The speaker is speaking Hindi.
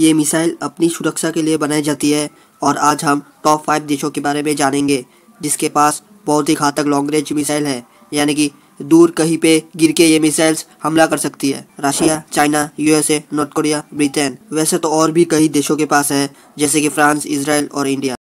ये मिसाइल अपनी सुरक्षा के लिए बनाई जाती है और आज हम टॉप फाइव देशों के बारे में जानेंगे जिसके पास बहुत ही घातक लॉन्ग रेंज मिसाइल है यानी कि दूर कहीं पे गिर के ये मिसाइल्स हमला कर सकती है Russia China USA North Korea Britain वैसे तो और भी कई देशों के पास है जैसे कि फ्रांस इसराइल और इंडिया